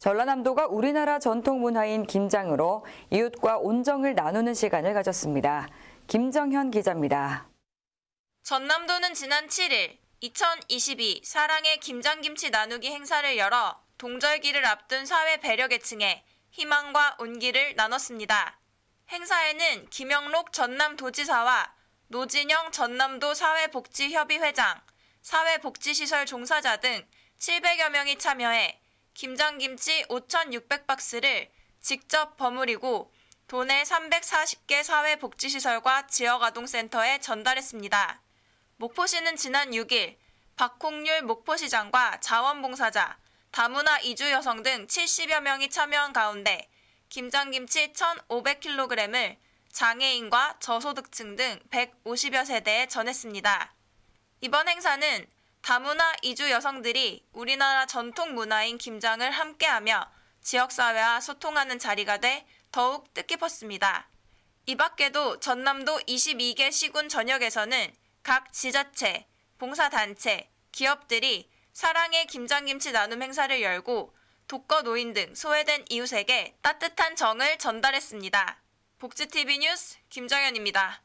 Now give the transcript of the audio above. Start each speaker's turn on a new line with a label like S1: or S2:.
S1: 전라남도가 우리나라 전통 문화인 김장으로 이웃과 온정을 나누는 시간을 가졌습니다. 김정현 기자입니다.
S2: 전남도는 지난 7일 2022 사랑의 김장김치 나누기 행사를 열어 동절기를 앞둔 사회 배려 계층에 희망과 온기를 나눴습니다. 행사에는 김영록 전남도지사와 노진영 전남도 사회복지협의회장, 사회복지시설 종사자 등 700여 명이 참여해 김장김치 5,600박스를 직접 버무리고 도내 340개 사회복지시설과 지역아동센터에 전달했습니다. 목포시는 지난 6일 박홍률 목포시장과 자원봉사자, 다문화 이주 여성 등 70여 명이 참여한 가운데 김장김치 1,500kg을 장애인과 저소득층 등 150여 세대에 전했습니다. 이번 행사는 다문화 이주 여성들이 우리나라 전통 문화인 김장을 함께하며 지역사회와 소통하는 자리가 돼 더욱 뜻깊었습니다. 이 밖에도 전남도 22개 시군 전역에서는 각 지자체, 봉사단체, 기업들이 사랑의 김장김치 나눔 행사를 열고 독거 노인 등 소외된 이웃에게 따뜻한 정을 전달했습니다. 복지TV 뉴스 김정현입니다.